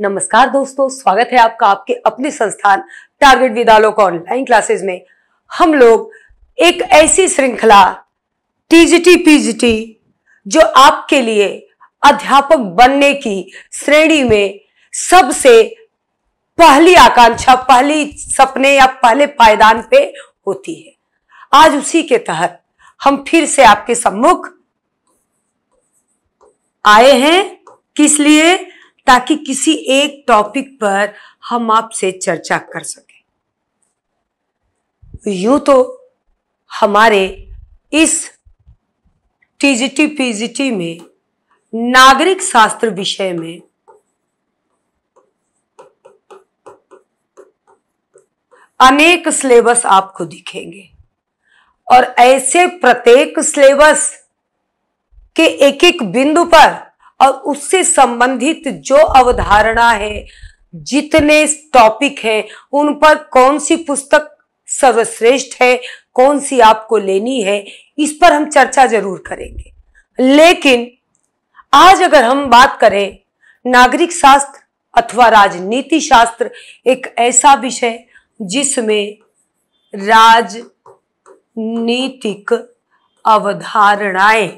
नमस्कार दोस्तों स्वागत है आपका आपके अपने संस्थान टारगेट विद्यालय को ऑनलाइन क्लासेस में हम लोग एक ऐसी श्रृंखला टीजीटी पीजीटी जो आपके लिए अध्यापक बनने की श्रेणी में सबसे पहली आकांक्षा पहली सपने या पहले पायदान पे होती है आज उसी के तहत हम फिर से आपके सम्मुख आए हैं किस लिए ताकि किसी एक टॉपिक पर हम आपसे चर्चा कर सकें यूं तो हमारे इस टीजीटी पीजीटी में नागरिक शास्त्र विषय में अनेक सिलेबस आपको दिखेंगे और ऐसे प्रत्येक सिलेबस के एक एक बिंदु पर और उससे संबंधित जो अवधारणा है जितने टॉपिक हैं उन पर कौन सी पुस्तक सर्वश्रेष्ठ है कौन सी आपको लेनी है इस पर हम चर्चा जरूर करेंगे लेकिन आज अगर हम बात करें नागरिक शास्त्र अथवा राजनीति शास्त्र एक ऐसा विषय जिसमें राजनीतिक अवधारणाएं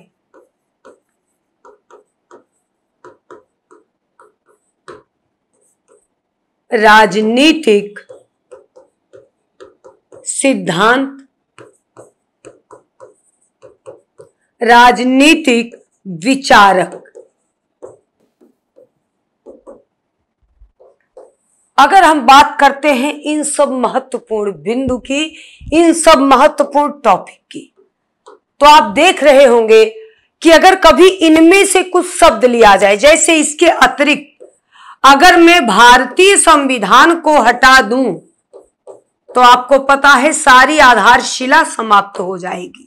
राजनीतिक सिद्धांत राजनीतिक विचारक अगर हम बात करते हैं इन सब महत्वपूर्ण बिंदु की इन सब महत्वपूर्ण टॉपिक की तो आप देख रहे होंगे कि अगर कभी इनमें से कुछ शब्द लिया जाए जैसे इसके अतिरिक्त अगर मैं भारतीय संविधान को हटा दूं तो आपको पता है सारी आधारशिला समाप्त हो जाएगी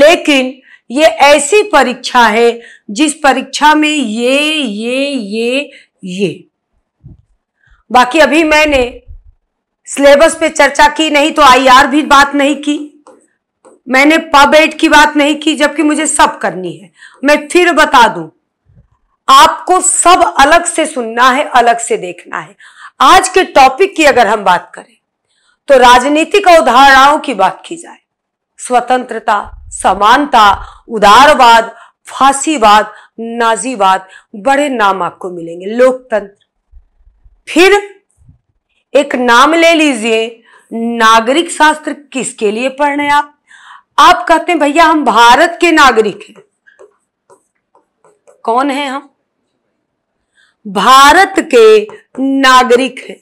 लेकिन ये ऐसी परीक्षा है जिस परीक्षा में ये ये ये ये बाकी अभी मैंने सिलेबस पे चर्चा की नहीं तो आईआर भी बात नहीं की मैंने पब एड की बात नहीं की जबकि मुझे सब करनी है मैं फिर बता दूं आपको सब अलग से सुनना है अलग से देखना है आज के टॉपिक की अगर हम बात करें तो राजनीतिक अवधारणाओं की बात की जाए स्वतंत्रता समानता उदारवाद फांसीवाद नाजीवाद बड़े नाम आपको मिलेंगे लोकतंत्र फिर एक नाम ले लीजिए नागरिक शास्त्र किसके लिए पढ़ने आप आप कहते हैं भैया हम भारत के नागरिक हैं कौन है हम भारत के नागरिक हैं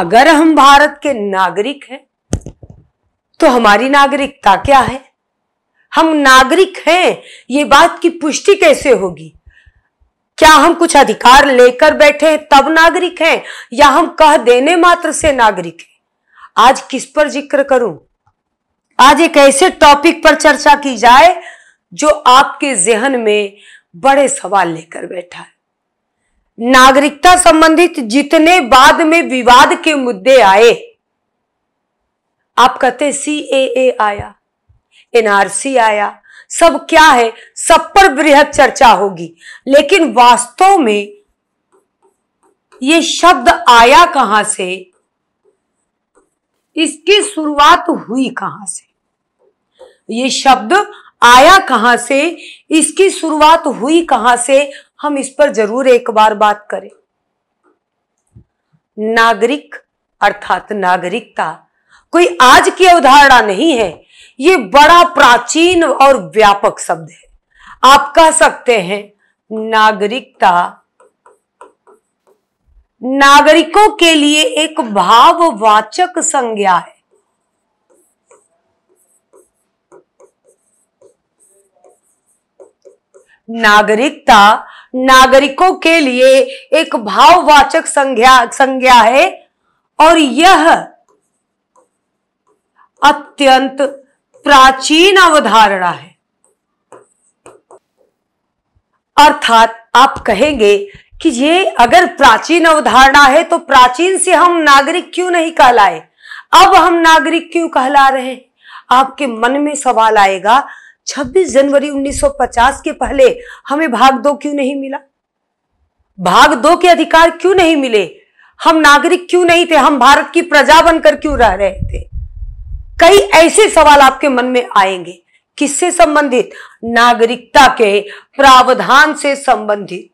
अगर हम भारत के नागरिक हैं तो हमारी नागरिकता क्या है हम नागरिक हैं ये बात की पुष्टि कैसे होगी क्या हम कुछ अधिकार लेकर बैठे हैं तब नागरिक हैं या हम कह देने मात्र से नागरिक हैं आज किस पर जिक्र करूं आज एक ऐसे टॉपिक पर चर्चा की जाए जो आपके जहन में बड़े सवाल लेकर बैठा है नागरिकता संबंधित जितने बाद में विवाद के मुद्दे आए आप कहते सी ए आया एनआरसी आया सब क्या है सब पर बृहद चर्चा होगी लेकिन वास्तव में ये शब्द आया कहां से इसकी शुरुआत हुई कहां से ये शब्द आया कहां से इसकी शुरुआत हुई कहां से हम इस पर जरूर एक बार बात करें नागरिक अर्थात नागरिकता कोई आज की अवधारणा नहीं है ये बड़ा प्राचीन और व्यापक शब्द है आप कह सकते हैं नागरिकता नागरिकों के लिए एक भाववाचक संज्ञा है नागरिकता नागरिकों के लिए एक भाववाचक संज्ञा संज्ञा है और यह अत्यंत प्राचीन अवधारणा है अर्थात आप कहेंगे कि ये अगर प्राचीन अवधारणा है तो प्राचीन से हम नागरिक क्यों नहीं कहलाए अब हम नागरिक क्यों कहला रहे हैं आपके मन में सवाल आएगा 26 जनवरी 1950 के पहले हमें भाग दो क्यों नहीं मिला भाग दो के अधिकार क्यों नहीं मिले हम नागरिक क्यों नहीं थे हम भारत की प्रजा बनकर क्यों रह रहे थे कई ऐसे सवाल आपके मन में आएंगे किससे संबंधित नागरिकता के प्रावधान से संबंधित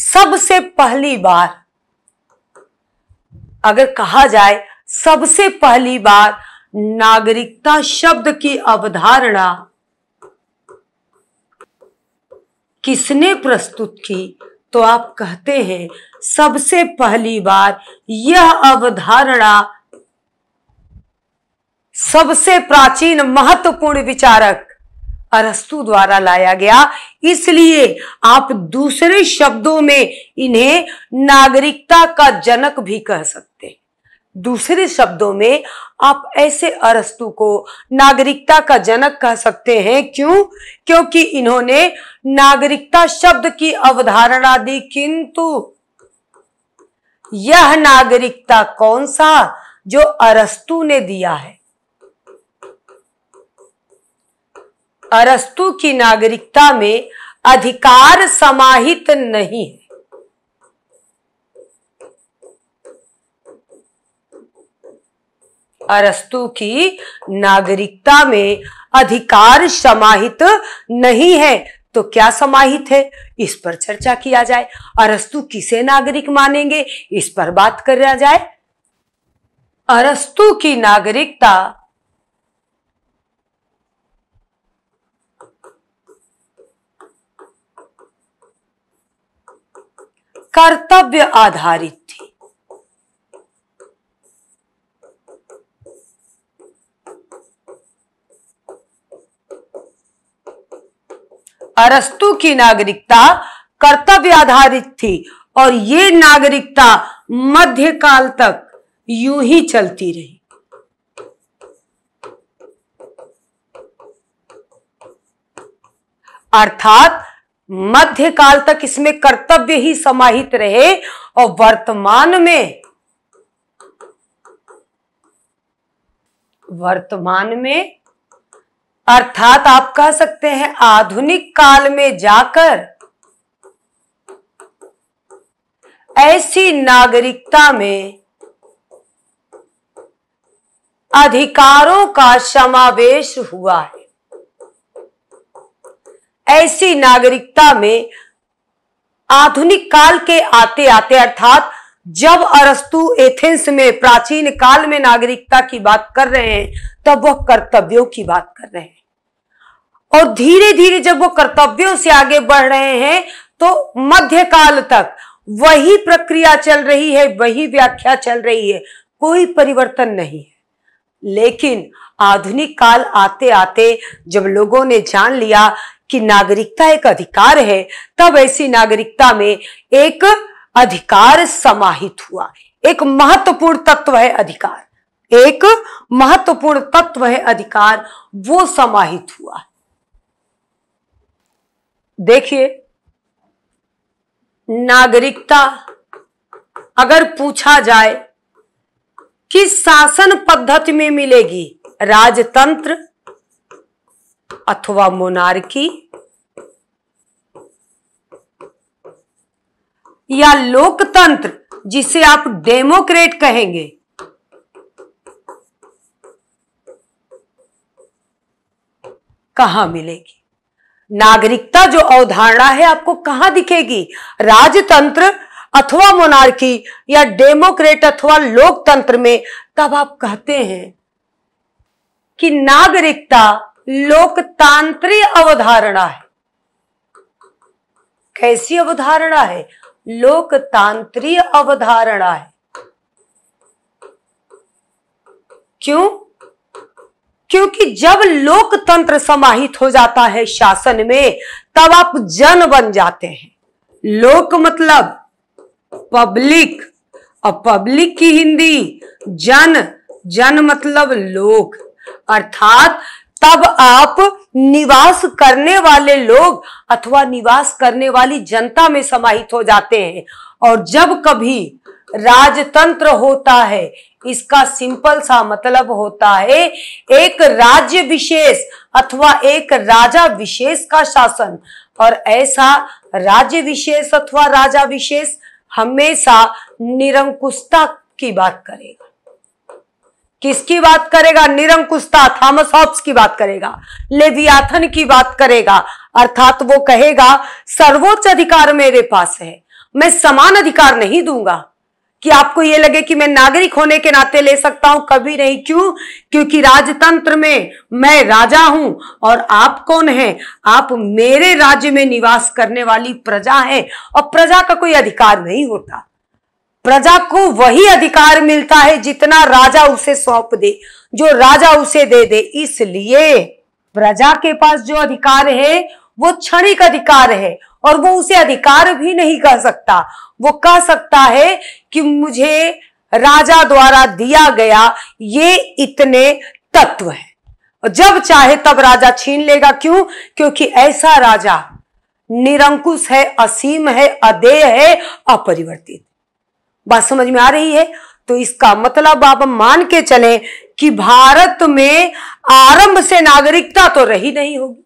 सबसे पहली बार अगर कहा जाए सबसे पहली बार नागरिकता शब्द की अवधारणा किसने प्रस्तुत की तो आप कहते हैं सबसे पहली बार यह अवधारणा सबसे प्राचीन महत्वपूर्ण विचारक अरस्तु द्वारा लाया गया इसलिए आप दूसरे शब्दों में इन्हें नागरिकता का जनक भी कह सकते हैं दूसरे शब्दों में आप ऐसे अरस्तु को नागरिकता का जनक कह सकते हैं क्यों क्योंकि इन्होंने नागरिकता शब्द की अवधारणा दी किंतु यह नागरिकता कौन सा जो अरस्तु ने दिया है अरस्तु की नागरिकता में अधिकार समाहित नहीं है अरस्तु की नागरिकता में अधिकार समाहित नहीं है तो क्या समाहित है इस पर चर्चा किया जाए अरस्तु किसे नागरिक मानेंगे इस पर बात करा जाए अरस्तु की नागरिकता कर्तव्य आधारित थी अरस्तु की नागरिकता कर्तव्य आधारित थी और ये नागरिकता मध्यकाल तक यूं ही चलती रही अर्थात मध्यकाल तक इसमें कर्तव्य ही समाहित रहे और वर्तमान में वर्तमान में अर्थात आप कह सकते हैं आधुनिक काल में जाकर ऐसी नागरिकता में अधिकारों का समावेश हुआ है ऐसी नागरिकता में आधुनिक काल के आते आते अर्थात जब अरस्तु एथेंस में प्राचीन काल में नागरिकता की बात कर रहे हैं तब वह कर्तव्यों की बात कर रहे हैं और धीरे धीरे जब वो कर्तव्यों से आगे बढ़ रहे हैं तो मध्यकाल तक वही प्रक्रिया चल रही है वही व्याख्या चल रही है कोई परिवर्तन नहीं है लेकिन आधुनिक काल आते आते जब लोगों ने जान लिया कि नागरिकता एक अधिकार है तब ऐसी नागरिकता में एक अधिकार समाहित हुआ एक महत्वपूर्ण तत्व है अधिकार एक महत्वपूर्ण तत्व है अधिकार वो समाहित हुआ देखिए नागरिकता अगर पूछा जाए कि शासन पद्धति में मिलेगी राजतंत्र अथवा मोनार्की या लोकतंत्र जिसे आप डेमोक्रेट कहेंगे कहा मिलेगी नागरिकता जो अवधारणा है आपको कहां दिखेगी राजतंत्र अथवा मोनार्की या डेमोक्रेट अथवा लोकतंत्र में तब आप कहते हैं कि नागरिकता लोकतांत्रिक अवधारणा है कैसी अवधारणा है लोकतांत्रिक अवधारणा है क्यों क्योंकि जब लोकतंत्र समाहित हो जाता है शासन में तब आप जन बन जाते हैं लोक मतलब पब्लिक और पब्लिक की हिंदी जन जन मतलब लोक अर्थात तब आप निवास करने वाले लोग अथवा निवास करने वाली जनता में समाहित हो जाते हैं और जब कभी राजतंत्र होता है इसका सिंपल सा मतलब होता है एक राज्य विशेष अथवा एक राजा विशेष का शासन और ऐसा राज्य विशेष अथवा राजा विशेष हमेशा निरंकुशता की बात करेगा किसकी बात करेगा निरंकुशता हॉब्स की बात करेगा लेवियाथन की बात करेगा अर्थात वो कहेगा सर्वोच्च अधिकार मेरे पास है मैं समान अधिकार नहीं दूंगा कि आपको ये लगे कि मैं नागरिक होने के नाते ले सकता हूं कभी नहीं क्यों क्योंकि राजतंत्र में मैं राजा हूं और आप कौन हैं आप मेरे राज्य में निवास करने वाली प्रजा हैं और प्रजा का कोई अधिकार नहीं होता प्रजा को वही अधिकार मिलता है जितना राजा उसे सौंप दे जो राजा उसे दे दे इसलिए प्रजा के पास जो अधिकार है वो क्षणिक अधिकार है और वो उसे अधिकार भी नहीं कह सकता वो कह सकता है कि मुझे राजा द्वारा दिया गया ये इतने तत्व है जब चाहे तब राजा छीन लेगा क्यों क्योंकि ऐसा राजा निरंकुश है असीम है अदेय है अपरिवर्तित बात समझ में आ रही है तो इसका मतलब आप मान के चले कि भारत में आरंभ से नागरिकता तो रही नहीं होगी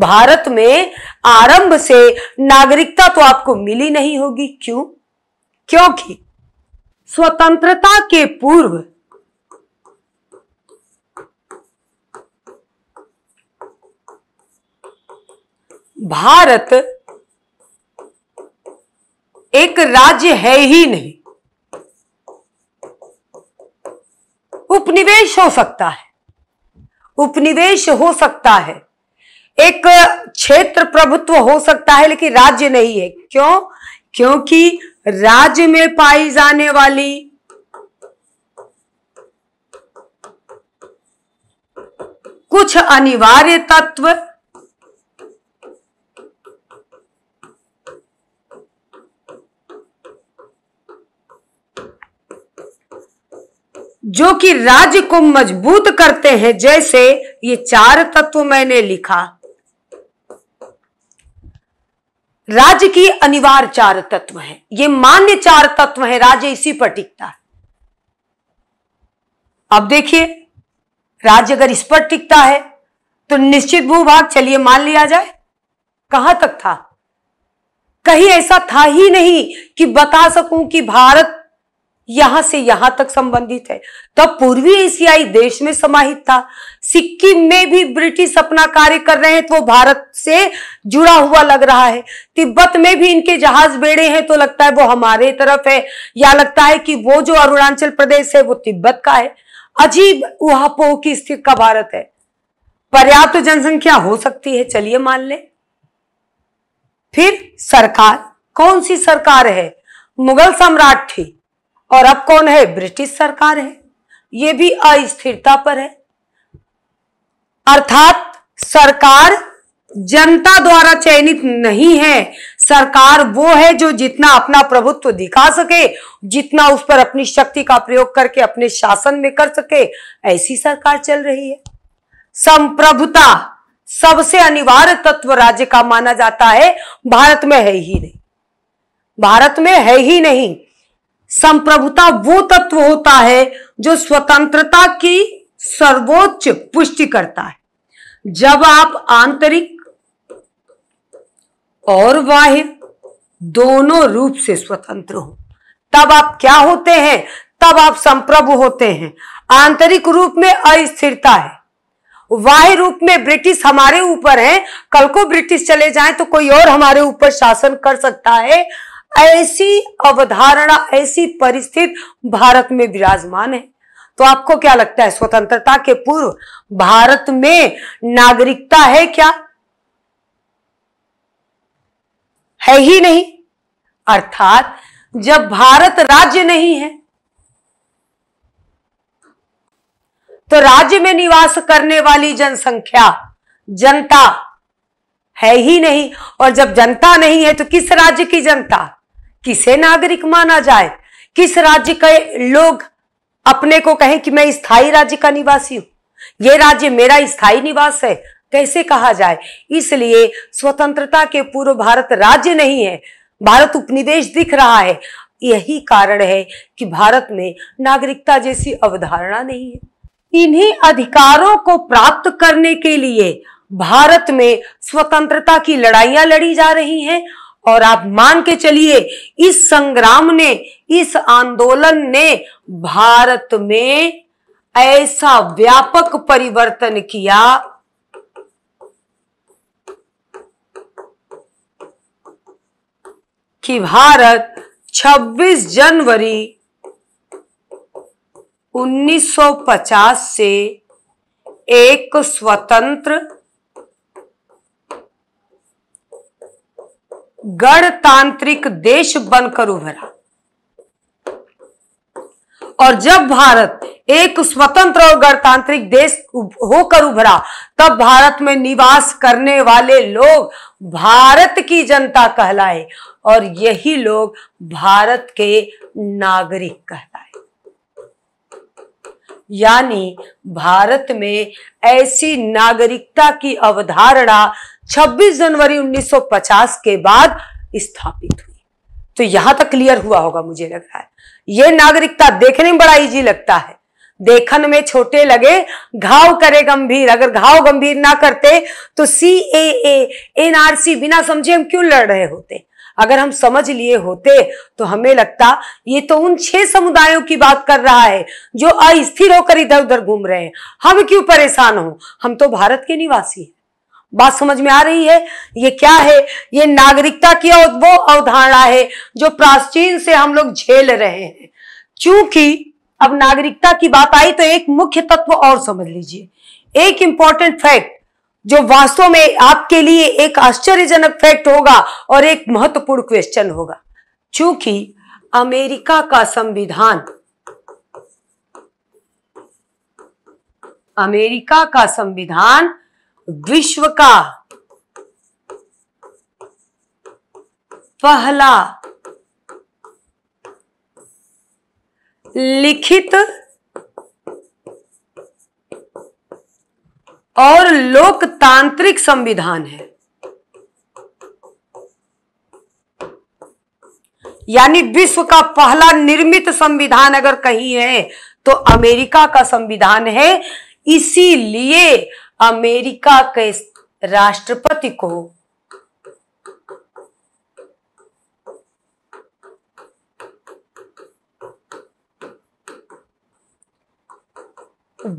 भारत में आरंभ से नागरिकता तो आपको मिली नहीं होगी क्यों क्योंकि स्वतंत्रता के पूर्व भारत एक राज्य है ही नहीं उपनिवेश हो सकता है उपनिवेश हो सकता है एक क्षेत्र प्रभुत्व हो सकता है लेकिन राज्य नहीं है क्यों क्योंकि राज्य में पाई जाने वाली कुछ अनिवार्य तत्व जो कि राज्य को मजबूत करते हैं जैसे ये चार तत्व मैंने लिखा राज्य की अनिवार्य चार तत्व है ये मान्य चार तत्व है राज्य इसी पर टिकता है अब देखिए राज्य अगर इस पर टिकता है तो निश्चित भूभाग चलिए मान लिया जाए कहां तक था कहीं ऐसा था ही नहीं कि बता सकूं कि भारत यहां से यहां तक संबंधित है तब तो पूर्वी एशियाई देश में समाहित था सिक्किम में भी ब्रिटिश अपना कार्य कर रहे हैं तो वो भारत से जुड़ा हुआ लग रहा है तिब्बत में भी इनके जहाज बेड़े हैं तो लगता है वो हमारे तरफ है या लगता है कि वो जो अरुणाचल प्रदेश है वो तिब्बत का है अजीब उहापोह की स्थिति का भारत है पर्याप्त तो जनसंख्या हो सकती है चलिए मान ले फिर सरकार कौन सी सरकार है मुगल सम्राट थी और अब कौन है ब्रिटिश सरकार है ये भी अस्थिरता पर है अर्थात सरकार जनता द्वारा चयनित नहीं है सरकार वो है जो जितना अपना प्रभुत्व दिखा सके जितना उस पर अपनी शक्ति का प्रयोग करके अपने शासन में कर सके ऐसी सरकार चल रही है संप्रभुता सबसे अनिवार्य तत्व राज्य का माना जाता है भारत में है ही नहीं भारत में है ही नहीं संप्रभुता वो तत्व होता है जो स्वतंत्रता की सर्वोच्च पुष्टि करता है जब आप आंतरिक और बाह्य दोनों रूप से स्वतंत्र हो तब आप क्या होते हैं तब आप संप्रभु होते हैं आंतरिक रूप में अस्थिरता है वाह्य रूप में ब्रिटिश हमारे ऊपर है कल को ब्रिटिश चले जाए तो कोई और हमारे ऊपर शासन कर सकता है ऐसी अवधारणा ऐसी परिस्थिति भारत में विराजमान है तो आपको क्या लगता है स्वतंत्रता के पूर्व भारत में नागरिकता है क्या है ही नहीं अर्थात जब भारत राज्य नहीं है तो राज्य में निवास करने वाली जनसंख्या जनता है ही नहीं और जब जनता नहीं है तो किस राज्य की जनता किसे नागरिक माना जाए किस राज्य के लोग अपने को कहें कि मैं स्थायी राज्य का निवासी हूं ये राज्य मेरा स्थायी निवास है कैसे कहा जाए इसलिए स्वतंत्रता के पूर्व भारत राज्य नहीं है भारत उपनिवेश दिख रहा है यही कारण है कि भारत में नागरिकता जैसी अवधारणा नहीं है इन्हीं अधिकारों को प्राप्त करने के लिए भारत में स्वतंत्रता की लड़ाइयां लड़ी जा रही हैं और आप मान के चलिए इस संग्राम ने इस आंदोलन ने भारत में ऐसा व्यापक परिवर्तन किया कि भारत 26 जनवरी 1950 से एक स्वतंत्र गणतांत्रिक देश बनकर उभरा और जब भारत एक स्वतंत्र और गणतांत्रिक देश होकर उभरा तब भारत में निवास करने वाले लोग भारत की जनता कहलाए और यही लोग भारत के नागरिक कहलाए यानी भारत में ऐसी नागरिकता की अवधारणा 26 जनवरी 1950 के बाद स्थापित हुई तो यहां तक क्लियर हुआ होगा मुझे लग रहा है ये नागरिकता देखने में बड़ा इजी लगता है देखन में छोटे लगे घाव करे गंभीर अगर घाव गंभीर ना करते तो सी ए एनआरसी बिना समझे हम क्यों लड़ रहे होते अगर हम समझ लिए होते तो हमें लगता ये तो उन छह समुदायों की बात कर रहा है जो अस्थिर होकर इधर उधर घूम रहे हैं हम क्यों परेशान हो हम तो भारत के निवासी हैं बात समझ में आ रही है ये क्या है ये नागरिकता की वो अवधारणा है जो प्राचीन से हम लोग झेल रहे हैं क्योंकि अब नागरिकता की बात आई तो एक मुख्य तत्व और समझ लीजिए एक इंपॉर्टेंट फैक्ट जो वास्तव में आपके लिए एक आश्चर्यजनक फैक्ट होगा और एक महत्वपूर्ण क्वेश्चन होगा क्योंकि अमेरिका का संविधान अमेरिका का संविधान विश्व का पहला लिखित और लोकतांत्रिक संविधान है यानी विश्व का पहला निर्मित संविधान अगर कहीं है तो अमेरिका का संविधान है इसीलिए अमेरिका के राष्ट्रपति को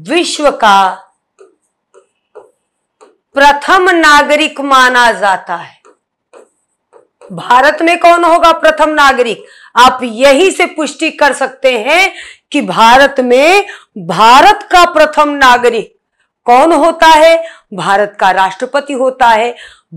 विश्व का प्रथम नागरिक माना जाता है भारत में कौन होगा प्रथम नागरिक आप यही से पुष्टि कर सकते हैं कि भारत में भारत का प्रथम नागरिक कौन होता है भारत का राष्ट्रपति होता है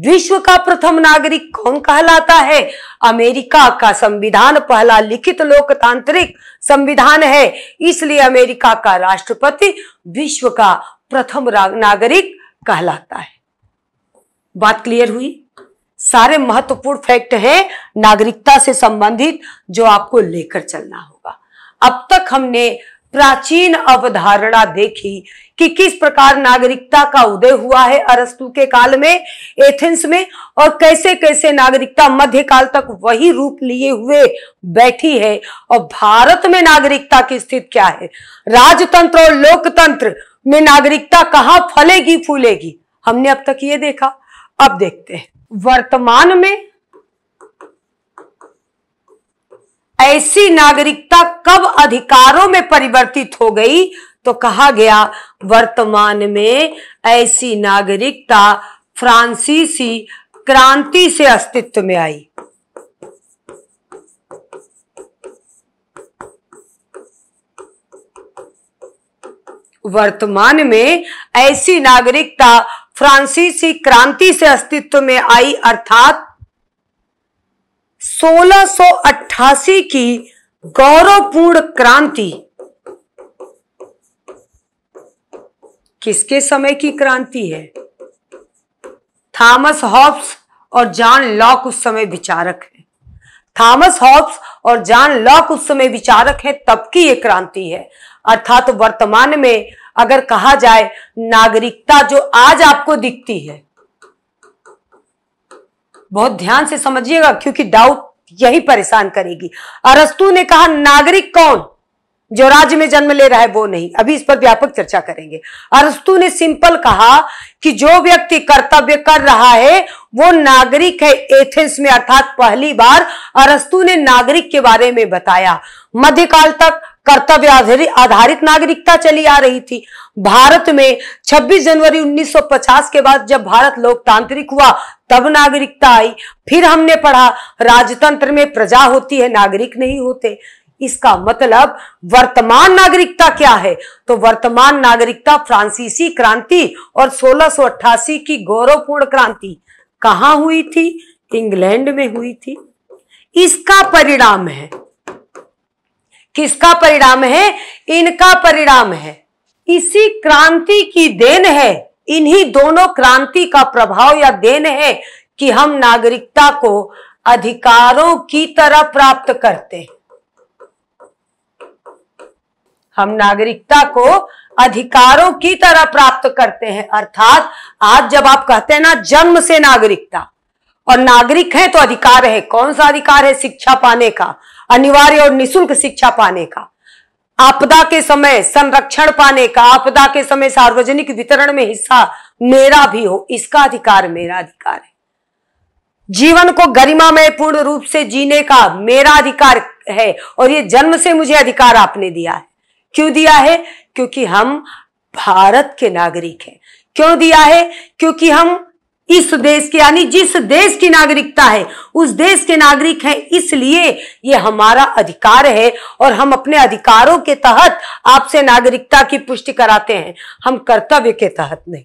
विश्व का प्रथम नागरिक कौन कहलाता है अमेरिका का संविधान पहला लिखित लोकतांत्रिक संविधान है इसलिए अमेरिका का राष्ट्रपति विश्व का प्रथम नागरिक कहलाता है बात क्लियर हुई सारे महत्वपूर्ण फैक्ट है नागरिकता से संबंधित जो आपको लेकर चलना होगा अब तक हमने प्राचीन अवधारणा देखी कि किस प्रकार नागरिकता का उदय हुआ है अरस्तु के काल में एथेंस में और कैसे कैसे नागरिकता मध्यकाल तक वही रूप लिए हुए बैठी है और भारत में नागरिकता की स्थिति क्या है राजतंत्र और लोकतंत्र में नागरिकता कहाँ फलेगी फूलेगी हमने अब तक ये देखा अब देखते हैं वर्तमान में ऐसी नागरिकता कब अधिकारों में परिवर्तित हो गई तो कहा गया वर्तमान में ऐसी नागरिकता फ्रांसीसी क्रांति से अस्तित्व में आई वर्तमान में ऐसी नागरिकता फ्रांसीसी क्रांति से अस्तित्व में आई अर्थात 1688 की गौरवपूर्ण क्रांति किसके समय की क्रांति है थॉमस हॉब्स और जॉन लॉक उस समय विचारक है थॉमस हॉब्स और जॉन लॉक उस समय विचारक है तब की ये क्रांति है अर्थात वर्तमान में अगर कहा जाए नागरिकता जो आज आपको दिखती है बहुत ध्यान से समझिएगा क्योंकि डाउट यही परेशान करेगी अरस्तु ने कहा नागरिक कौन जो राज्य में जन्म ले रहा है वो नहीं अभी इस पर व्यापक चर्चा करेंगे अरस्तु ने सिंपल कहा कि जो व्यक्ति कर्तव्य कर रहा है वो नागरिक है एथेंस में अर्थात पहली बार अरस्तु ने नागरिक के बारे में बताया मध्यकाल तक कर्तव्य आधारित नागरिकता चली आ रही थी भारत में 26 जनवरी 1950 के बाद जब भारत लोकतांत्रिक हुआ तब नागरिकता आई फिर हमने पढ़ा राजतंत्र में प्रजा होती है नागरिक नहीं होते इसका मतलब वर्तमान नागरिकता क्या है तो वर्तमान नागरिकता फ्रांसीसी क्रांति और 1688 की गौरवपूर्ण क्रांति कहां हुई थी इंग्लैंड में हुई थी इसका परिणाम है किसका परिणाम है इनका परिणाम है इसी क्रांति की देन है इन्हीं दोनों क्रांति का प्रभाव या देन है कि हम नागरिकता को अधिकारों की तरह प्राप्त करते हम नागरिकता को अधिकारों की तरह प्राप्त करते हैं अर्थात आज जब आप कहते हैं ना जन्म से नागरिकता और नागरिक है तो अधिकार है कौन सा अधिकार है शिक्षा पाने का अनिवार्य और निशुल्क शिक्षा पाने का आपदा के समय संरक्षण पाने का आपदा के समय सार्वजनिक वितरण में हिस्सा मेरा भी हो इसका अधिकार मेरा अधिकार है जीवन को गरिमा में पूर्ण रूप से जीने का मेरा अधिकार है और ये जन्म से मुझे अधिकार आपने दिया है क्यों दिया है क्योंकि हम भारत के नागरिक हैं क्यों दिया है क्योंकि हम इस देश के यानी जिस देश की नागरिकता है उस देश के नागरिक हैं इसलिए ये हमारा अधिकार है और हम अपने अधिकारों के तहत आपसे नागरिकता की पुष्टि कराते हैं हम कर्तव्य के तहत नहीं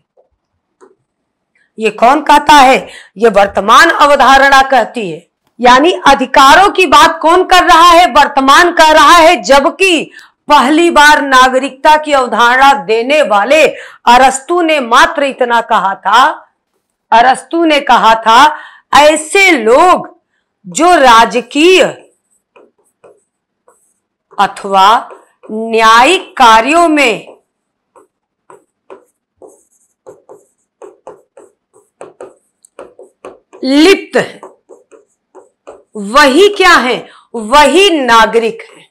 ये कौन कहता है ये वर्तमान अवधारणा कहती है यानी अधिकारों की बात कौन कर रहा है वर्तमान कर रहा है जबकि पहली बार नागरिकता की अवधारणा देने वाले अरस्तु ने मात्र इतना कहा था अरस्तु ने कहा था ऐसे लोग जो राजकीय अथवा न्यायिक कार्यों में लिप्त है वही क्या है वही नागरिक है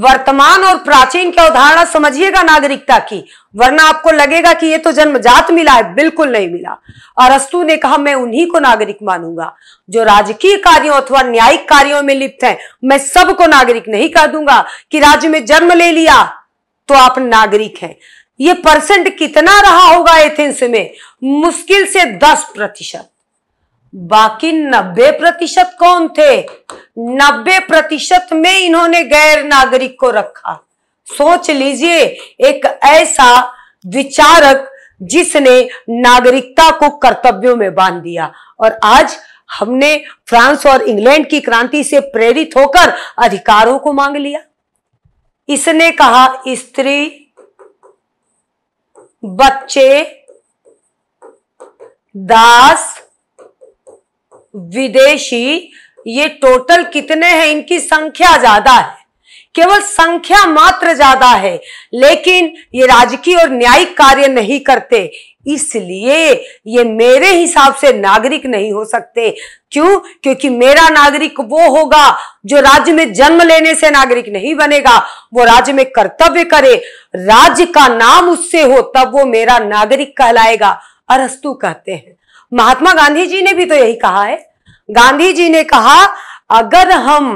वर्तमान और प्राचीन का उदाहरण समझिएगा नागरिकता की वरना आपको लगेगा कि ये तो जन्मजात मिला है बिल्कुल नहीं मिला अरस्तु ने कहा मैं उन्हीं को नागरिक मानूंगा जो राजकीय कार्यों अथवा न्यायिक कार्यों में लिप्त हैं मैं सबको नागरिक नहीं कह दूंगा कि राज्य में जन्म ले लिया तो आप नागरिक हैं ये परसेंट कितना रहा होगा एथेंस में मुश्किल से दस प्रतिशत बाकी 90 प्रतिशत कौन थे 90 प्रतिशत में इन्होंने गैर नागरिक को रखा सोच लीजिए एक ऐसा विचारक जिसने नागरिकता को कर्तव्यों में बांध दिया और आज हमने फ्रांस और इंग्लैंड की क्रांति से प्रेरित होकर अधिकारों को मांग लिया इसने कहा स्त्री बच्चे दास विदेशी ये टोटल कितने हैं इनकी संख्या ज्यादा है केवल संख्या मात्र ज्यादा है लेकिन ये राजकीय और न्यायिक कार्य नहीं करते इसलिए ये मेरे हिसाब से नागरिक नहीं हो सकते क्यों क्योंकि मेरा नागरिक वो होगा जो राज्य में जन्म लेने से नागरिक नहीं बनेगा वो राज्य में कर्तव्य करे राज्य का नाम उससे हो तब वो मेरा नागरिक कहलाएगा अरस्तु कहते हैं महात्मा गांधी जी ने भी तो यही कहा है गांधी जी ने कहा अगर हम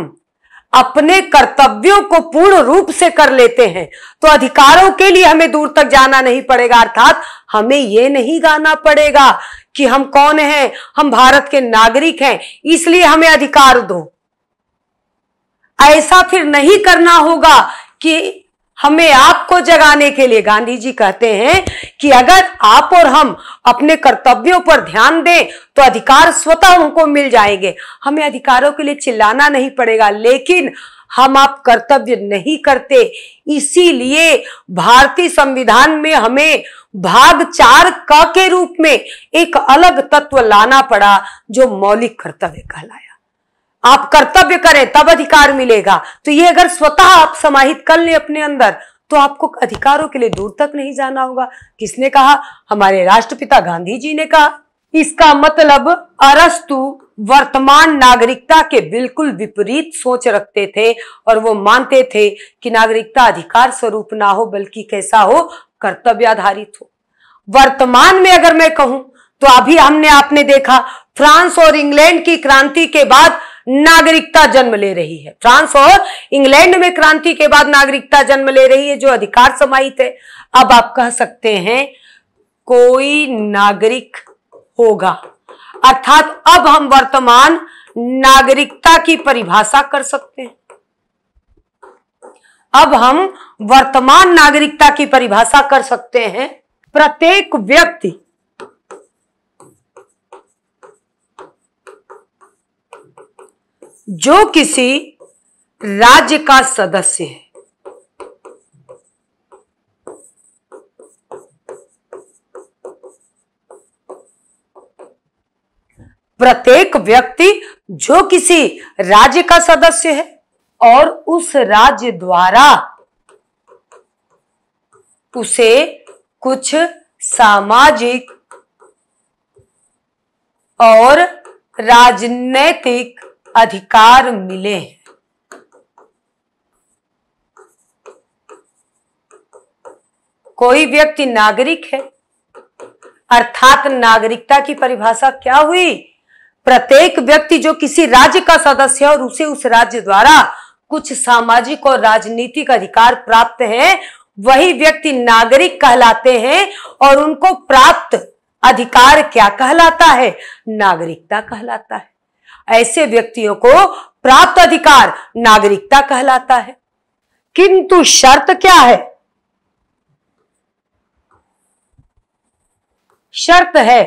अपने कर्तव्यों को पूर्ण रूप से कर लेते हैं तो अधिकारों के लिए हमें दूर तक जाना नहीं पड़ेगा अर्थात हमें यह नहीं गाना पड़ेगा कि हम कौन हैं हम भारत के नागरिक हैं इसलिए हमें अधिकार दो ऐसा फिर नहीं करना होगा कि हमें आपको जगाने के लिए गांधी जी कहते हैं कि अगर आप और हम अपने कर्तव्यों पर ध्यान दें तो अधिकार स्वतः हमको मिल जाएंगे हमें अधिकारों के लिए चिल्लाना नहीं पड़ेगा लेकिन हम आप कर्तव्य नहीं करते इसीलिए भारतीय संविधान में हमें भाग चार क के रूप में एक अलग तत्व लाना पड़ा जो मौलिक कर्तव्य कहलाया आप कर्तव्य करें तब अधिकार मिलेगा तो ये अगर स्वतः आप समाहित कर लें अपने अंदर तो आपको अधिकारों के लिए दूर तक नहीं जाना होगा किसने कहा हमारे राष्ट्रपिता गांधी जी ने कहा इसका मतलब अरस्तु वर्तमान नागरिकता के बिल्कुल विपरीत सोच रखते थे और वो मानते थे कि नागरिकता अधिकार स्वरूप ना हो बल्कि कैसा हो कर्तव्य आधारित हो वर्तमान में अगर मैं कहूं तो अभी हमने आपने देखा फ्रांस और इंग्लैंड की क्रांति के बाद नागरिकता जन्म ले रही है फ्रांस और इंग्लैंड में क्रांति के बाद नागरिकता जन्म ले रही है जो अधिकार समाहित है अब आप कह सकते हैं कोई नागरिक होगा अर्थात अब हम वर्तमान नागरिकता की परिभाषा कर सकते हैं अब हम वर्तमान नागरिकता की परिभाषा कर सकते हैं प्रत्येक व्यक्ति जो किसी राज्य का सदस्य है प्रत्येक व्यक्ति जो किसी राज्य का सदस्य है और उस राज्य द्वारा उसे कुछ सामाजिक और राजनैतिक अधिकार मिले हैं कोई व्यक्ति नागरिक है अर्थात नागरिकता की परिभाषा क्या हुई प्रत्येक व्यक्ति जो किसी राज्य का सदस्य है और उसे उस राज्य द्वारा कुछ सामाजिक और राजनीतिक अधिकार प्राप्त है वही व्यक्ति नागरिक कहलाते हैं और उनको प्राप्त अधिकार क्या कहलाता है नागरिकता कहलाता है ऐसे व्यक्तियों को प्राप्त अधिकार नागरिकता कहलाता है किंतु शर्त क्या है शर्त है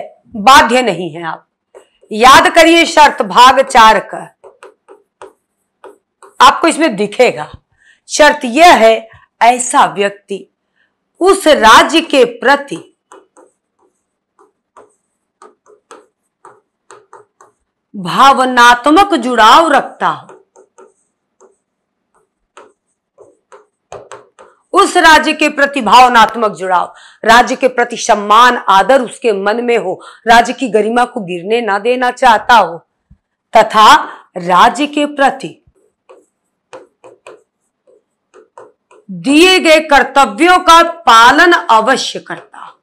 बाध्य नहीं है आप याद करिए शर्त भाग चार का आपको इसमें दिखेगा शर्त यह है ऐसा व्यक्ति उस राज्य के प्रति भावनात्मक जुड़ाव रखता हो उस राज्य के प्रति भावनात्मक जुड़ाव राज्य के प्रति सम्मान आदर उसके मन में हो राज्य की गरिमा को गिरने ना देना चाहता हो तथा राज्य के प्रति दिए गए कर्तव्यों का पालन अवश्य करता हो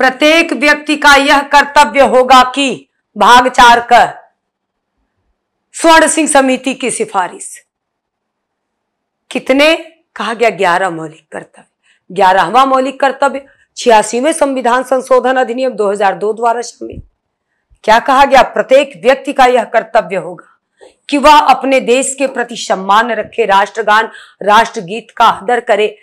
प्रत्येक व्यक्ति का यह कर्तव्य होगा कि भाग चार कर स्वर्ण सिंह समिति की सिफारिश कितने कहा गया ग्यारह मौलिक कर्तव्य ग्यारहवा मौलिक कर्तव्य छियासीवें संविधान संशोधन अधिनियम 2002 द्वारा शामिल क्या कहा गया प्रत्येक व्यक्ति का यह कर्तव्य होगा कि वह अपने देश के प्रति सम्मान रखे राष्ट्रगान राष्ट्रगीत का आदर करे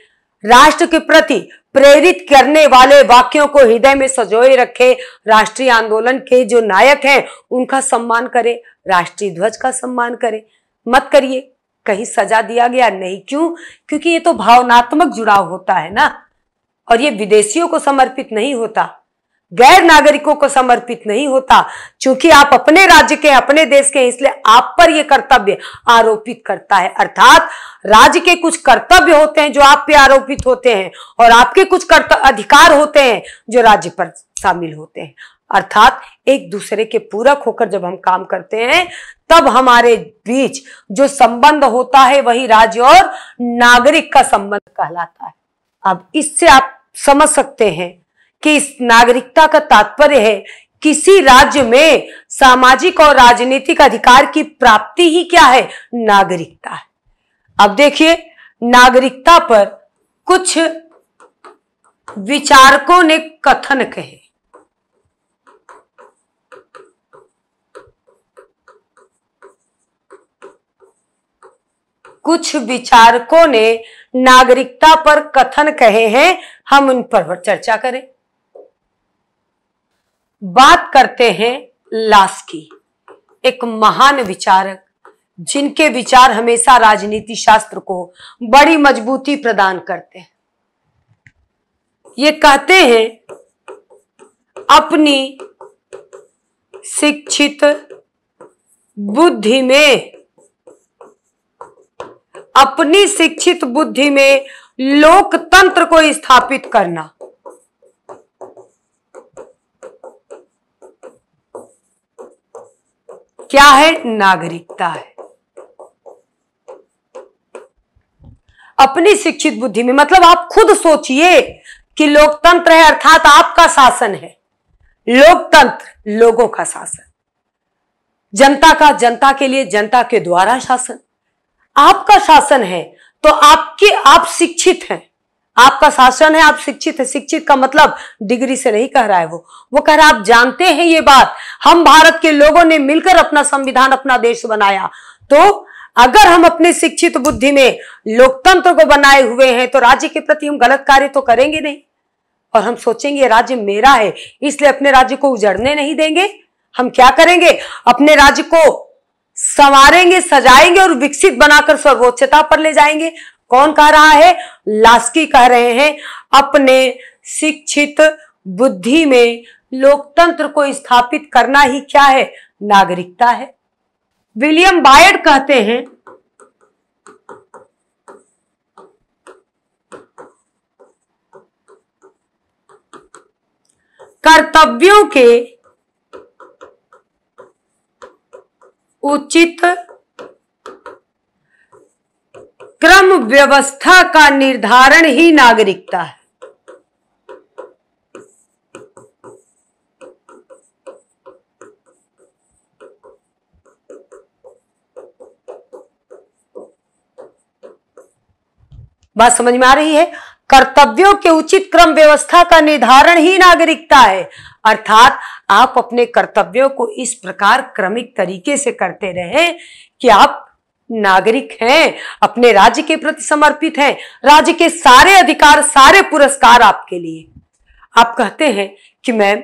राष्ट्र के प्रति प्रेरित करने वाले वाक्यों को हृदय में सजोए रखे राष्ट्रीय आंदोलन के जो नायक हैं उनका सम्मान करें राष्ट्रीय ध्वज का सम्मान करें मत करिए कहीं सजा दिया गया नहीं क्यों क्योंकि ये तो भावनात्मक जुड़ाव होता है ना और ये विदेशियों को समर्पित नहीं होता गैर नागरिकों को समर्पित नहीं होता क्योंकि आप अपने राज्य के अपने देश के इसलिए आप पर यह कर्तव्य आरोपित करता है अर्थात राज्य के कुछ कर्तव्य होते हैं जो आप पे आरोपित होते हैं और आपके कुछ कर्तव्य अधिकार होते हैं जो राज्य पर शामिल होते हैं अर्थात एक दूसरे के पूरक होकर जब हम काम करते हैं तब हमारे बीच जो संबंध होता है वही राज्य और नागरिक का संबंध कहलाता है अब इससे आप समझ सकते हैं कि इस नागरिकता का तात्पर्य है किसी राज्य में सामाजिक और राजनीतिक अधिकार की प्राप्ति ही क्या है नागरिकता है अब देखिए नागरिकता पर कुछ विचारकों ने कथन कहे कुछ विचारकों ने नागरिकता पर कथन कहे हैं हम उन पर चर्चा करें बात करते हैं लास की एक महान विचारक जिनके विचार हमेशा राजनीति शास्त्र को बड़ी मजबूती प्रदान करते हैं ये कहते हैं अपनी शिक्षित बुद्धि में अपनी शिक्षित बुद्धि में लोकतंत्र को स्थापित करना क्या है नागरिकता है अपनी शिक्षित बुद्धि में मतलब आप खुद सोचिए कि लोकतंत्र है अर्थात आपका शासन है लोकतंत्र लोगों का शासन जनता का जनता के लिए जनता के द्वारा शासन आपका शासन है तो आपके आप शिक्षित हैं आपका शासन है आप शिक्षित है शिक्षित का मतलब डिग्री से नहीं कह रहा है वो वो कह रहा है आप जानते हैं ये बात हम भारत के लोगों ने मिलकर अपना संविधान अपना देश बनाया तो अगर हम अपने शिक्षित बुद्धि में लोकतंत्र को बनाए हुए हैं तो राज्य के प्रति हम गलत कार्य तो करेंगे नहीं और हम सोचेंगे राज्य मेरा है इसलिए अपने राज्य को उजड़ने नहीं देंगे हम क्या करेंगे अपने राज्य को संवारेंगे सजाएंगे और विकसित बनाकर सर्वोच्चता पर ले जाएंगे कौन कह रहा है लास्की कह रहे हैं अपने शिक्षित बुद्धि में लोकतंत्र को स्थापित करना ही क्या है नागरिकता है विलियम बायड कहते हैं कर्तव्यों के उचित क्रम व्यवस्था का निर्धारण ही नागरिकता है बात समझ में आ रही है कर्तव्यों के उचित क्रम व्यवस्था का निर्धारण ही नागरिकता है अर्थात आप अपने कर्तव्यों को इस प्रकार क्रमिक तरीके से करते रहे कि आप नागरिक हैं अपने राज्य के प्रति समर्पित हैं राज्य के सारे अधिकार सारे पुरस्कार आपके लिए आप कहते हैं कि मैम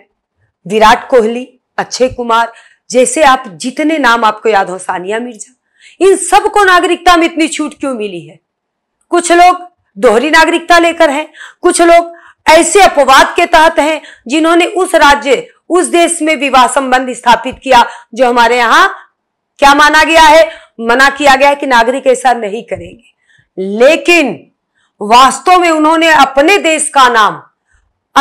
विराट कोहली अक्षय कुमार जैसे आप जितने नाम आपको याद हो सानिया मिर्जा इन सबको नागरिकता में इतनी छूट क्यों मिली है कुछ लोग दोहरी नागरिकता लेकर हैं कुछ लोग ऐसे अपवाद के तहत हैं जिन्होंने उस राज्य उस देश में विवाह संबंध स्थापित किया जो हमारे यहां क्या माना गया है मना किया गया है कि नागरिक ऐसा नहीं करेंगे लेकिन वास्तव में उन्होंने अपने देश का नाम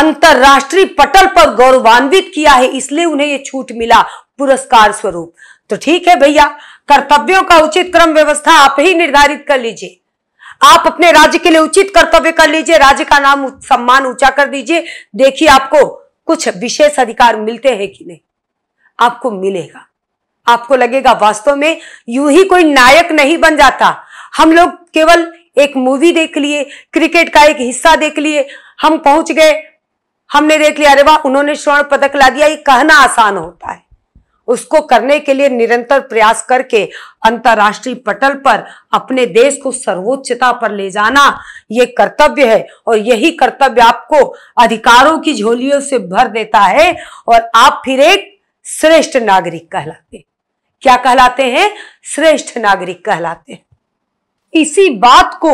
अंतरराष्ट्रीय पटल पर गौरवान्वित किया है इसलिए उन्हें यह छूट मिला पुरस्कार स्वरूप तो ठीक है भैया कर्तव्यों का उचित क्रम व्यवस्था आप ही निर्धारित कर लीजिए आप अपने राज्य के लिए उचित कर्तव्य कर लीजिए राज्य का नाम सम्मान ऊंचा कर दीजिए देखिए आपको कुछ विशेष अधिकार मिलते हैं कि नहीं आपको मिलेगा आपको लगेगा वास्तव में यू ही कोई नायक नहीं बन जाता हम लोग केवल एक मूवी देख लिए क्रिकेट का एक हिस्सा देख लिए हम पहुंच गए हमने देख लिया अरे वाह उन्होंने स्वर्ण पदक ला दिया ये कहना आसान होता है उसको करने के लिए निरंतर प्रयास करके अंतर्राष्ट्रीय पटल पर अपने देश को सर्वोच्चता पर ले जाना ये कर्तव्य है और यही कर्तव्य आपको अधिकारों की झोलियों से भर देता है और आप फिर एक श्रेष्ठ नागरिक कहलाते हैं क्या कहलाते हैं श्रेष्ठ नागरिक कहलाते हैं इसी बात को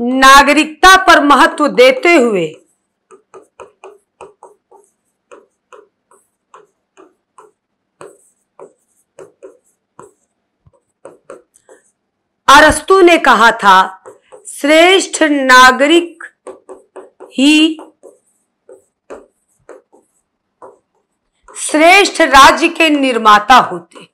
नागरिकता पर महत्व देते हुए अरस्तु ने कहा था श्रेष्ठ नागरिक ही श्रेष्ठ राज्य के निर्माता होते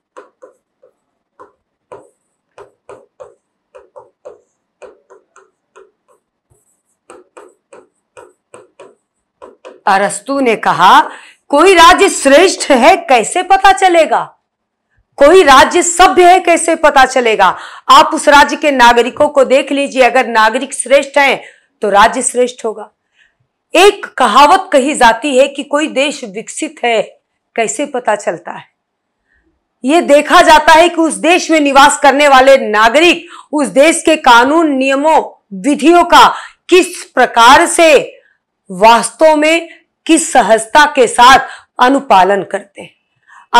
अरस्तु ने कहा कोई राज्य श्रेष्ठ है कैसे पता चलेगा कोई राज्य सभ्य है कैसे पता चलेगा आप उस राज्य के नागरिकों को देख लीजिए अगर नागरिक श्रेष्ठ हैं तो राज्य श्रेष्ठ होगा एक कहावत कही जाती है कि कोई देश विकसित है कैसे पता चलता है ये देखा जाता है कि उस देश में निवास करने वाले नागरिक उस देश के कानून नियमों विधियों का किस प्रकार से वास्तव में किस सहजता के साथ अनुपालन करते हैं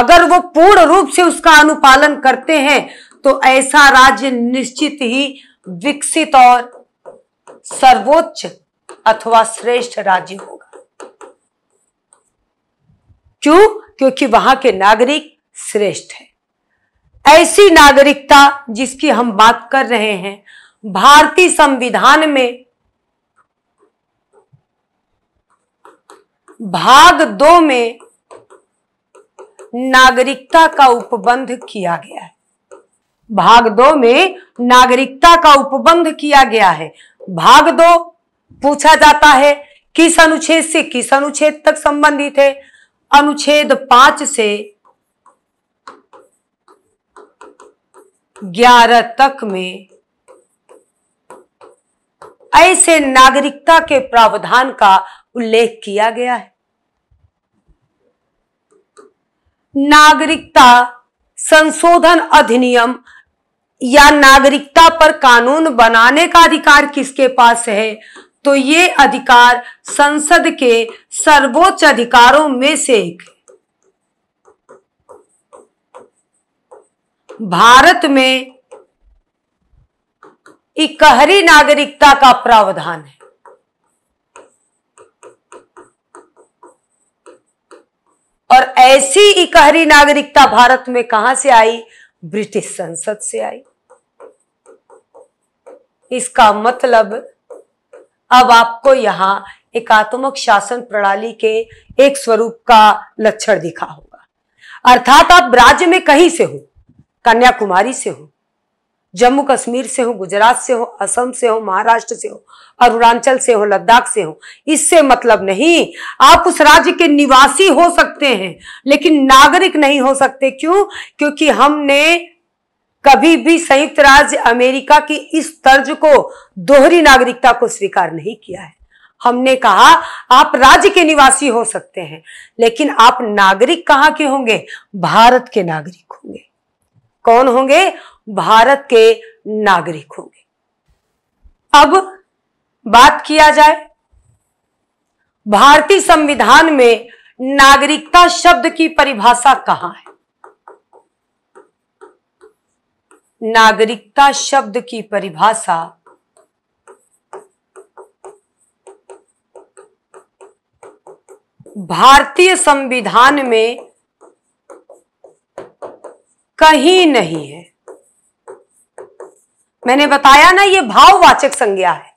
अगर वो पूर्ण रूप से उसका अनुपालन करते हैं तो ऐसा राज्य निश्चित ही विकसित और सर्वोच्च अथवा श्रेष्ठ राज्य होगा क्यों क्योंकि वहां के नागरिक श्रेष्ठ है ऐसी नागरिकता जिसकी हम बात कर रहे हैं भारतीय संविधान में भाग दो में नागरिकता का उपबंध किया गया है भाग दो में नागरिकता का उपबंध किया गया है भाग दो पूछा जाता है किस अनुच्छेद से किस अनुच्छेद तक संबंधित है अनुच्छेद पांच से ग्यारह तक में ऐसे नागरिकता के प्रावधान का उल्लेख किया गया है नागरिकता संशोधन अधिनियम या नागरिकता पर कानून बनाने का अधिकार किसके पास है तो ये अधिकार संसद के सर्वोच्च अधिकारों में से एक भारत में इकहरी नागरिकता का प्रावधान है और ऐसी इकहरी नागरिकता भारत में कहां से आई ब्रिटिश संसद से आई इसका मतलब अब आपको यहाँ एकात्मक शासन प्रणाली के एक स्वरूप का लक्षण दिखा होगा अर्थात आप राज्य में कहीं से हो कन्याकुमारी से हो जम्मू कश्मीर से हो गुजरात से हो असम से हो महाराष्ट्र से हो अरुणाचल से हो लद्दाख से हो इससे मतलब नहीं आप उस राज्य के निवासी हो सकते हैं लेकिन नागरिक नहीं हो सकते क्यों क्योंकि हमने कभी भी संयुक्त राज्य अमेरिका की इस तर्ज को दोहरी नागरिकता को स्वीकार नहीं किया है हमने कहा आप राज्य के निवासी हो सकते हैं लेकिन आप नागरिक कहां के होंगे भारत के नागरिक होंगे कौन होंगे भारत के नागरिक होंगे अब बात किया जाए भारतीय संविधान में नागरिकता शब्द की परिभाषा कहां है नागरिकता शब्द की परिभाषा भारतीय संविधान में कहीं नहीं है मैंने बताया ना ये भाववाचक संज्ञा है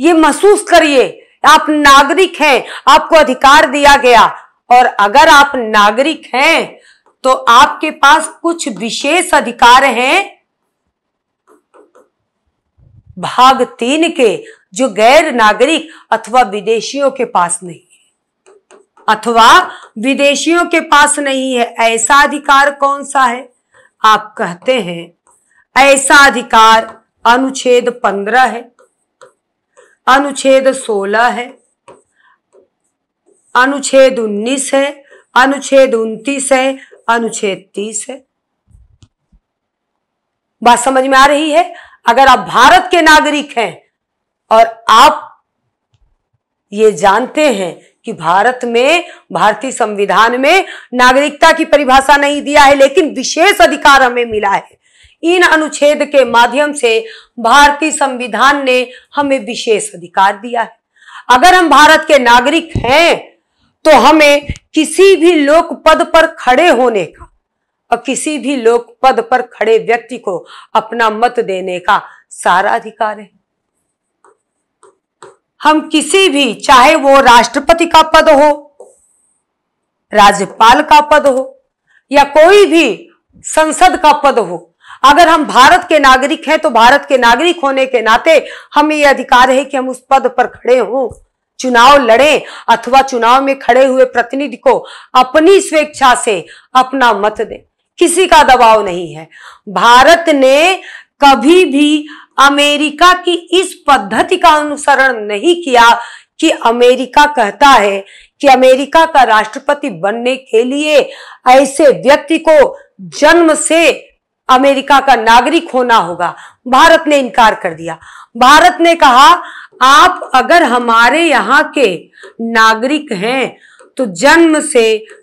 ये महसूस करिए आप नागरिक हैं आपको अधिकार दिया गया और अगर आप नागरिक हैं तो आपके पास कुछ विशेष अधिकार हैं भाग तीन के जो गैर नागरिक अथवा विदेशियों के पास नहीं है अथवा विदेशियों के पास नहीं है ऐसा अधिकार कौन सा है आप कहते हैं ऐसा अधिकार अनुच्छेद पंद्रह है अनुच्छेद सोलह है अनुच्छेद उन्नीस है अनुच्छेद उन्तीस है अनुच्छेद तीस है बात समझ में आ रही है अगर आप भारत के नागरिक हैं और आप ये जानते हैं कि भारत में भारतीय संविधान में नागरिकता की परिभाषा नहीं दिया है लेकिन विशेष अधिकार हमें मिला है इन अनुच्छेद के माध्यम से भारतीय संविधान ने हमें विशेष अधिकार दिया है अगर हम भारत के नागरिक हैं तो हमें किसी भी लोक पद पर खड़े होने का और किसी भी लोक पद पर खड़े व्यक्ति को अपना मत देने का सारा अधिकार है हम किसी भी चाहे वो राष्ट्रपति का पद हो राज्यपाल का पद हो या कोई भी संसद का पद हो अगर हम भारत के नागरिक हैं तो भारत के नागरिक होने के नाते हमें यह अधिकार है कि हम उस पद पर खड़े हों चुनाव लड़े अथवा चुनाव में खड़े हुए प्रतिनिधि को अपनी स्वेच्छा से अपना मत दें किसी का दबाव नहीं है भारत ने कभी भी अमेरिका की इस पद्धति का अनुसरण नहीं किया कि अमेरिका कहता है कि अमेरिका का राष्ट्रपति बनने के लिए ऐसे व्यक्ति को जन्म से अमेरिका का नागरिक होना होगा भारत ने इनकार कर दिया भारत ने कहा आप अगर हमारे यहाँ के नागरिक हैं तो जन्म से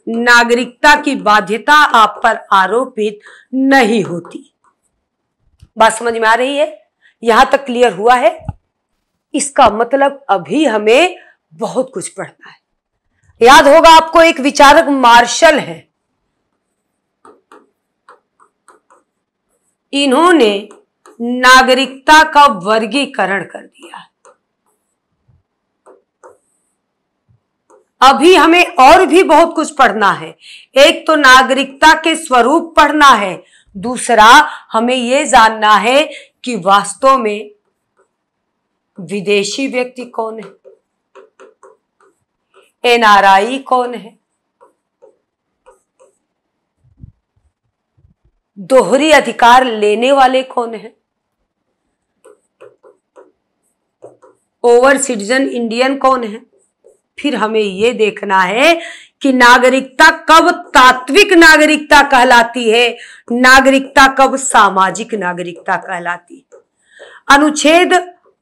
नागरिकता की बाध्यता आप पर आरोपित नहीं होती बात समझ में आ रही है यहां तक क्लियर हुआ है इसका मतलब अभी हमें बहुत कुछ पढ़ना है याद होगा आपको एक विचारक मार्शल है इन्होंने नागरिकता का वर्गीकरण कर दिया है अभी हमें और भी बहुत कुछ पढ़ना है एक तो नागरिकता के स्वरूप पढ़ना है दूसरा हमें ये जानना है कि वास्तव में विदेशी व्यक्ति कौन है एनआरआई कौन है दोहरी अधिकार लेने वाले कौन है ओवर सिटीजन इंडियन कौन है फिर हमें ये देखना है कि नागरिकता कब तात्विक नागरिकता कहलाती है नागरिकता कब सामाजिक नागरिकता कहलाती अनुच्छेद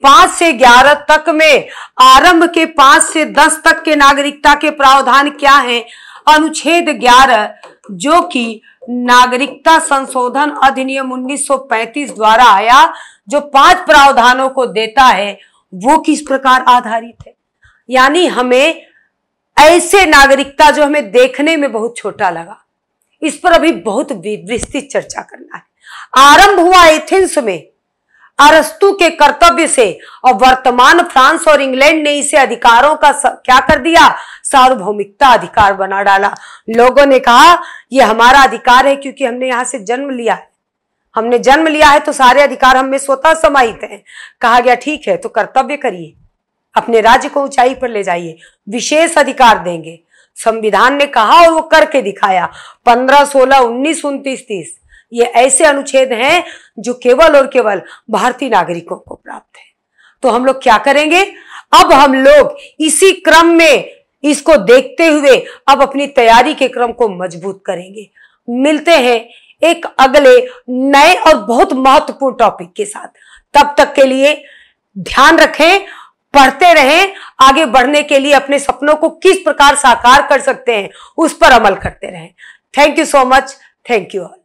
पांच से ग्यारह तक में आरंभ के पांच से दस तक के नागरिकता के प्रावधान क्या हैं अनुच्छेद ग्यारह जो कि नागरिकता संशोधन अधिनियम 1935 द्वारा आया जो पांच प्रावधानों को देता है वो किस प्रकार आधारित है यानी हमें ऐसे नागरिकता जो हमें देखने में बहुत छोटा लगा इस पर अभी बहुत विस्तृत चर्चा करना है आरंभ हुआ एथेंस में अरस्तु के कर्तव्य से और वर्तमान फ्रांस और इंग्लैंड ने इसे अधिकारों का स, क्या कर दिया सार्वभौमिकता अधिकार बना डाला लोगों ने कहा यह हमारा अधिकार है क्योंकि हमने यहां से जन्म लिया है हमने जन्म लिया है तो सारे अधिकार हमें स्वतः समाहित हैं कहा गया ठीक है तो कर्तव्य करिए अपने राज्य को ऊंचाई पर ले जाइए विशेष अधिकार देंगे संविधान ने कहा और वो करके दिखाया पंद्रह सोलह उन्नीस उन्तीस तीस ये ऐसे अनुच्छेद हैं जो केवल और केवल भारतीय नागरिकों को प्राप्त है तो हम लोग क्या करेंगे अब हम लोग इसी क्रम में इसको देखते हुए अब अपनी तैयारी के क्रम को मजबूत करेंगे मिलते हैं एक अगले नए और बहुत महत्वपूर्ण टॉपिक के साथ तब तक के लिए ध्यान रखें पढ़ते रहें आगे बढ़ने के लिए अपने सपनों को किस प्रकार साकार कर सकते हैं उस पर अमल करते रहें thank you so much thank you all